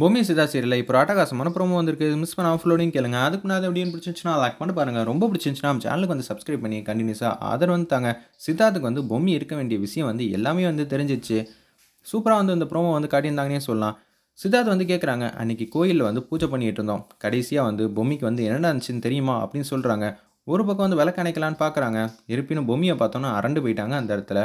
பூமி சிதா இப்போ இப்போ மன ப்ரோமோ வந்திருக்கு மிஸ் பண்ண ஆஃப்லோடிங் கேளுங்க அதுக்கு முன்னாடி எப்படின்னு பிடிச்சிருச்சுன்னா லைக் பண்ணி பாருங்கள் ரொம்ப பிடிச்சிருந்துச்சுன்னா நம்ம சேனலுக்கு வந்து சப்ஸ்கிரைப் பண்ணி கண்டினியூஸாக ஆதரவு வந்து தாங்க சித்தார்த்துக்கு வந்து பொம்மி இருக்க வேண்டிய விஷயம் வந்து எல்லாமே வந்து தெரிஞ்சிச்சு சூப்பராக வந்து இந்த ப்ரோமோ வந்து காட்டியிருந்தாங்கன்னே சொல்லலாம் சித்தார்த் வந்து கேட்குறாங்க அன்றைக்கி கோயிலில் வந்து பூஜை பண்ணிகிட்டு இருந்தோம் கடைசியாக வந்து பொம்மிக்கு வந்து என்ன இருந்துச்சுன்னு தெரியுமா அப்படின்னு சொல்கிறாங்க ஒரு பக்கம் வந்து விளக்கு அணைக்கலான்னு பார்க்குறாங்க இருப்பினும் பொம்மியை பார்த்தோன்னா அரண்டு போயிட்டாங்க அந்த இடத்துல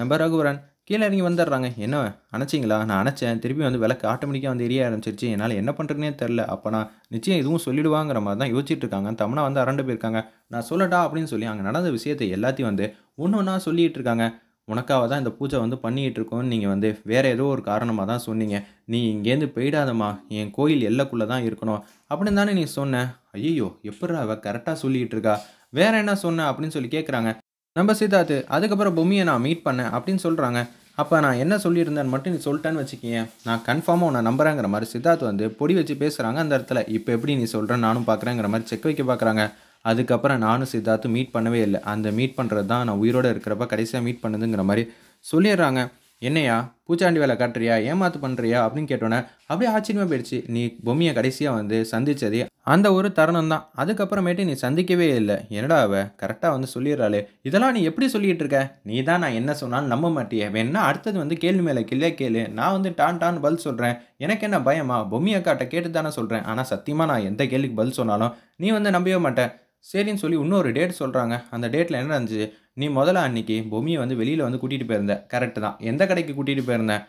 நம்ம ரகுவரன் கீழே இறங்கி வந்துடுறாங்க என்ன அணைச்சிங்களா நான் அணைச்சேன் திருப்பி வந்து விளக்கு ஆட்டோமேட்டிக்காக வந்து எரிய ஆரம்பிச்சிருச்சு என்னால் என்ன பண்ணுறதுனே தெரில அப்போ நான் நிச்சயம் இதுவும் சொல்லிடுவாங்கிற மாதிரி தான் யோசிச்சுட்டு இருக்காங்க தமிழாக வந்து அரண்டு போயிருக்காங்க நான் சொல்லட்டா அப்படின்னு சொல்லி அங்கே நடந்த விஷயத்தை எல்லாத்தையும் வந்து ஒன்று ஒன்றா சொல்லிகிட்டு இருக்காங்க உனக்காக தான் இந்த பூஜை வந்து பண்ணிகிட்டு இருக்கோம்னு நீங்கள் வந்து வேறு ஏதோ ஒரு காரணமாக தான் சொன்னீங்க நீ இங்கேருந்து போயிடாதம்மா என் கோயில் எல்லைக்குள்ளே தான் இருக்கணும் அப்படின்னு தானே நீ சொன்ன ஐயோ எப்படி அவள் கரெக்டாக சொல்லிகிட்டு இருக்கா வேறு என்ன சொன்ன அப்படின்னு சொல்லி கேட்குறாங்க நம்ம சித்தார்த்து அதுக்கப்புறம் பூமியை நான் மீட் பண்ணேன் அப்படின்னு சொல்கிறாங்க அப்போ நான் என்ன சொல்லியிருந்தேன்னு மட்டும் நீ சொல்லிட்டேன்னு வச்சுக்கிங்க நான் கன்ஃபார்மாக உன்னை நம்புறேங்கிற மாதிரி சித்தார்த் வந்து பொடி வச்சு பேசுகிறாங்க அந்த இடத்துல இப்போ எப்படி நீ சொல்கிறேன் நானும் பார்க்குறேங்கிற மாதிரி செக் வைக்க பார்க்குறாங்க அதுக்கப்புறம் நானும் சித்தார்த்தும் மீட் பண்ணவே இல்லை அந்த மீட் பண்ணுறது தான் நான் உயிரோடு இருக்கிறப்ப கடைசியாக மீட் பண்ணுதுங்கிற மாதிரி சொல்லிடுறாங்க என்னையா பூச்சாண்டி வேலை காட்டுறியா ஏமாத்து பண்ணுறியா அப்படின்னு கேட்டோன்னே அப்படியே ஆச்சரியமாக போயிடுச்சு நீ பொம்மியை கடைசியாக வந்து சந்தித்ததே அந்த ஒரு தருணம் தான் அதுக்கப்புறமேட்டு நீ சந்திக்கவே இல்லை என்னடா அவ கரெக்டாக வந்து சொல்லிடுறாளே இதெல்லாம் நீ எப்படி சொல்லிகிட்டு இருக்க நீ தான் நான் என்ன சொன்னாலும் நம்ப மாட்டியே வேணா அடுத்தது வந்து கேள்வி மேலே கில்லே கேளு நான் வந்து டான் டான் பதில் சொல்கிறேன் எனக்கு என்ன பயமா பொம்மி அக்காட்ட கேட்டு தானே சொல்கிறேன் ஆனால் சத்தியமாக நான் எந்த கேள்விக்கு பதில் சொன்னாலும் நீ வந்து நம்பவே மாட்டேன் சரின்னு சொல்லி இன்னொரு டேட் சொல்கிறாங்க அந்த டேட்டில் என்ன இருந்துச்சு நீ முதல்ல அன்னைக்கு பொம்மியை வந்து வெளியில் வந்து கூட்டிகிட்டு போயிருந்த கரெக்டு தான் எந்த கடைக்கு கூட்டிகிட்டு போயிருந்தேன்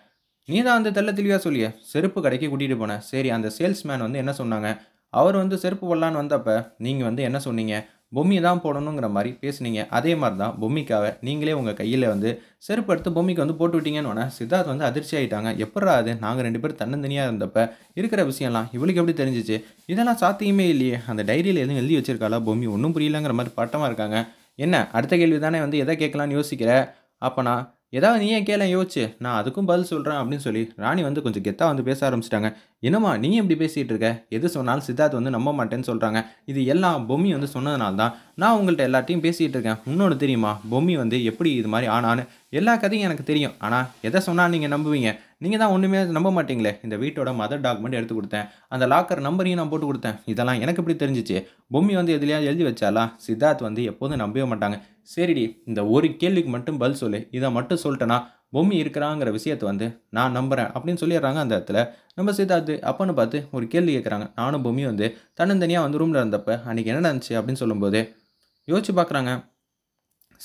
நீ தான் வந்து தெல்ல தெளிவாக சொல்லிய செருப்பு கடைக்கு கூட்டிகிட்டு போனேன் சரி அந்த சேல்ஸ்மேன் வந்து என்ன சொன்னாங்க அவர் வந்து செருப்பு போடலான்னு வந்தப்போ நீங்கள் வந்து என்ன சொன்னீங்க பொம்மி தான் போடணுங்கிற மாதிரி பேசுனீங்க அதே மாதிரி தான் பொம்மிக்காக நீங்களே உங்கள் கையில் வந்து செருப்பு எடுத்து பொம்மிக்கு வந்து போட்டு விட்டீங்கன்னு சித்தார்த் வந்து அதிர்ச்சி ஆகிட்டாங்க எப்படா அது நாங்கள் ரெண்டு பேரும் தன்னந்தனியாக இருந்தப்ப இருக்கிற விஷயம்லாம் இவளுக்கு எப்படி தெரிஞ்சிச்சு இதெல்லாம் சாத்தியமே இல்லையே அந்த டைரியில் எதுவும் எழுதி வச்சிருக்காளா பொம்மி ஒன்றும் புரியலங்கிற மாதிரி பட்டமாக இருக்காங்க என்ன அடுத்த கேள்வி தானே வந்து எதை கேட்கலான்னு யோசிக்கிற அப்போனா ஏதாவது நீயே கேள யோசிச்சு நான் அதுக்கும் பதில் சொல்கிறேன் அப்படின்னு சொல்லி ராணி வந்து கொஞ்சம் கெத்தாக வந்து பேச ஆரம்பிச்சிட்டாங்க என்னம்மா நீ எப்படி பேசிகிட்டு இருக்க எது சொன்னாலும் சித்தார்த் வந்து நம்ப மாட்டேன்னு சொல்கிறாங்க இது எல்லாம் பொம்மி வந்து சொன்னதுனால தான் நான் உங்கள்கிட்ட எல்லாத்தையும் பேசிகிட்டு இருக்கேன் இன்னொன்று தெரியுமா பொம்மி வந்து எப்படி இது மாதிரி ஆனான்னு எல்லா கதையும் எனக்கு தெரியும் ஆனால் எதை சொன்னால் நீங்கள் நம்புவீங்க நீங்கள் தான் ஒன்றுமே நம்ப மாட்டீங்களே இந்த வீட்டோட மதர் டாக்குமெண்ட் எடுத்து கொடுத்தேன் அந்த லாக்கர் நம்பரையும் நான் போட்டு கொடுத்தேன் இதெல்லாம் எனக்கு எப்படி தெரிஞ்சிச்சு பொம்மி வந்து எதுலையாவது எழுதி வச்சாலா சித்தார்த் வந்து எப்போதும் நம்பவே மாட்டாங்க சரிடி இந்த ஒரு கேள்விக்கு மட்டும் பதில் சொல்லு இதை மட்டும் சொல்லிட்டேன்னா பொம்மி இருக்கிறாங்கிற விஷயத்தை வந்து நான் நம்புகிறேன் அப்படின்னு சொல்லிடுறாங்க அந்த இடத்துல நம்ம சித்தார்த்து அப்பன்னு பார்த்து ஒரு கேள்வி கேட்குறாங்க நானும் பொம்மி வந்து தன்னந்தனியாக வந்து ரூமில் இருந்தப்போ அன்றைக்கி என்ன நடந்துச்சு அப்படின்னு சொல்லும்போது யோசிச்சு பார்க்குறாங்க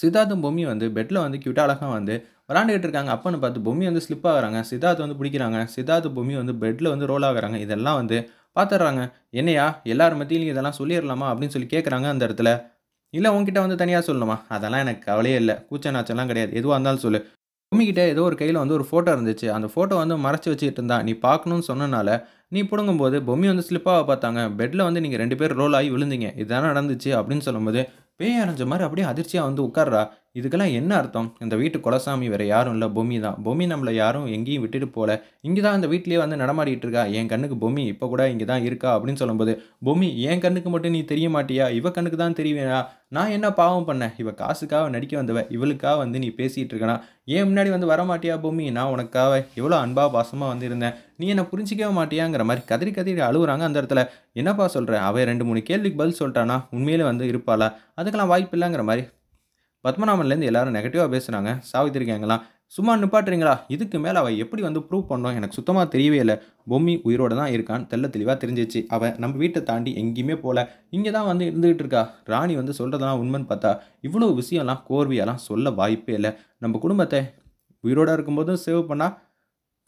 சித்தார்த்தும் பொம்மி வந்து பெட்டில் வந்து கியூட்டா அழகாக வந்து விளாண்டுக்கிட்டு இருக்காங்க அப்பன்னு பார்த்து பொம்மி வந்து ஸ்லிப் ஆகிறாங்க சித்தார்த் வந்து பிடிக்கிறாங்க சித்தார்த் பொம்மி வந்து பெட்டில் வந்து ரோல் ஆகிறாங்க இதெல்லாம் வந்து பார்த்துட்றாங்க என்னையா எல்லார் மத்தியிலையும் இதெல்லாம் சொல்லிடலாமா அப்படின்னு சொல்லி கேட்குறாங்க அந்த இடத்துல இல்லை உங்ககிட்ட வந்து தனியாக சொல்லணுமா அதெல்லாம் எனக்கு கவலையே இல்லை கூச்ச நாச்செல்லாம் கிடையாது எதுவாக இருந்தாலும் சொல்லு உமிக்கிட்ட ஏதோ ஒரு கையில் வந்து ஒரு ஃபோட்டோ இருந்துச்சு அந்த ஃபோட்டோ வந்து மறைச்சி வச்சுக்கிட்டு இருந்தா நீ பார்க்கணும்னு சொன்னனால நீ பிடுங்கும்போது பொம்மி வந்து ஸ்லிப்பாக பார்த்தாங்க பெட்டில் வந்து நீங்கள் ரெண்டு பேர் ரோல் ஆகி விழுந்தீங்க இதுதான் நடந்துச்சு அப்படின்னு சொல்லும்போது பேய் அரைஞ்ச மாதிரி அப்படியே அதிர்ச்சியாக வந்து உட்கார்றா இதுக்கெல்லாம் என்ன அர்த்தம் இந்த வீட்டு குலசாமி வேறு யாரும் இல்லை பொம்மி தான் பொம்மி நம்மளை யாரும் எங்கேயும் விட்டுட்டு போல இங்கே தான் அந்த வீட்லேயே வந்து நடமாடிட்டு இருக்கா என் கண்ணுக்கு பொம்மி இப்போ கூட இங்கே தான் இருக்கா அப்படின்னு சொல்லும்போது பொம்மி என் கண்ணுக்கு மட்டும் நீ தெரிய மாட்டியா இவ கண்ணுக்கு தான் தெரியவேனா நான் என்ன பாவம் பண்ணேன் இவள் காசுக்காக நடிக்க வந்தவ இவளுக்காக வந்து நீ பேசிகிட்டு இருக்கனா ஏன் முன்னாடி வந்து வரமாட்டியா பூமி நான் உனக்காக எவ்வளோ அன்பா பாசமாக வந்திருந்தேன் நீ என்னை புரிஞ்சிக்கவே மாட்டியாங்கிற மாதிரி கதறி கதறி அழுகுறாங்க அந்த இடத்துல என்னப்பா சொல்கிற அவள் ரெண்டு மூணு கேள்விக்கு பதில் சொல்லிட்டானா உண்மையிலே வந்து இருப்பாளா அதுக்கெல்லாம் வாய்ப்பு இல்லைங்கிற மாதிரி பத்மநாபன்லேருந்து எல்லாரும் நெகட்டிவாக பேசுகிறாங்க சாவித்திரி கேங்கெல்லாம் சும்மா நிப்பாட்டுறீங்களா இதுக்கு மேலே அவள் எப்படி வந்து ப்ரூவ் பண்ணோம் எனக்கு சுத்தமாக தெரியவே இல்லை பொம்மி உயிரோடு தான் இருக்கான்னு தெல்ல தெளிவாக தெரிஞ்சிச்சு அவள் நம்ம வீட்டை தாண்டி எங்கேயுமே போகல இங்கே தான் வந்து இருந்துகிட்டு இருக்கா ராணி வந்து சொல்கிறதெல்லாம் உண்மைன்னு பார்த்தா இவ்வளோ விஷயம்லாம் கோர்வையெல்லாம் சொல்ல வாய்ப்பே இல்லை நம்ம குடும்பத்தை உயிரோடு இருக்கும்போதும் சேவ் பண்ணால்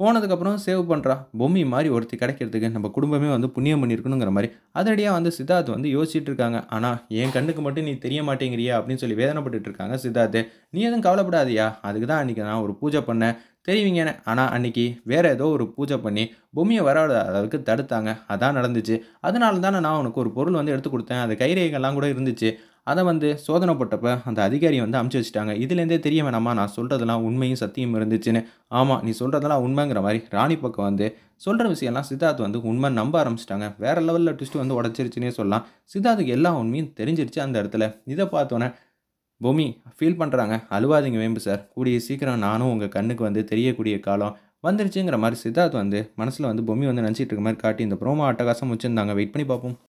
போனதுக்கப்புறம் சேவ் பண்ணுறா பொம்மி மாதிரி ஒருத்தி கிடைக்கிறதுக்கு நம்ம குடும்பமே வந்து புண்ணியம் பண்ணியிருக்கணுங்கிற மாதிரி அதனடியாக வந்து சித்தார்த்து வந்து யோசிச்சுட்டு இருக்காங்க ஆனால் என் கண்ணுக்கு மட்டும் நீ தெரிய மாட்டேங்கிறியா அப்படின்னு சொல்லி வேதனைப்பட்டு இருக்காங்க சித்தார்த்து நீ எதுவும் கவலைப்படாதியா அதுக்கு தான் அன்றைக்கி நான் ஒரு பூஜை பண்ணேன் தெரிவிங்க ஆனால் அன்றைக்கி வேறு ஏதோ ஒரு பூஜை பண்ணி பொம்மியை வராத அளவுக்கு தடுத்தாங்க அதான் நடந்துச்சு அதனால தானே நான் உனக்கு ஒரு பொருள் வந்து எடுத்து கொடுத்தேன் அது கைரேகங்கள்லாம் கூட இருந்துச்சு அதை வந்து சோதனை போட்டப்ப அந்த அதிகாரியை வந்து அமுச்சு வச்சுட்டாங்க இதுலேருந்தே தெரிய வேணாமா நான் சொல்கிறதெல்லாம் உண்மையும் சத்தியம் இருந்துச்சுன்னு ஆமாம் நீ சொல்கிறதெல்லாம் உண்மைங்கிற மாதிரி ராணி பக்கம் வந்து சொல்கிற விஷயம்லாம் சித்தார்த் வந்து உண்மை நம்ப ஆரம்பிச்சிட்டாங்க வேறு லெவலில் ட்விஸ்ட் வந்து உடச்சிருச்சுன்னே சொல்லலாம் சித்தார்த்துக்கு எல்லா உண்மையும் தெரிஞ்சிருச்சு அந்த இடத்துல இதை பார்த்தோன்னே பூமி ஃபீல் பண்ணுறாங்க அழுவாதீங்க வேம்பு சார் கூடிய சீக்கிரம் நானும் உங்கள் கண்ணுக்கு வந்து தெரியக்கூடிய காலம் வந்துருச்சுங்கிற மாதிரி சித்தார்த் வந்து மனசில் வந்து பொம்மி வந்து நினச்சிட்டு இருக்க மாதிரி காட்டி இந்த ப்ரோமோ அட்டகாசம் வச்சுருந்தாங்க வெயிட் பண்ணி பார்ப்போம்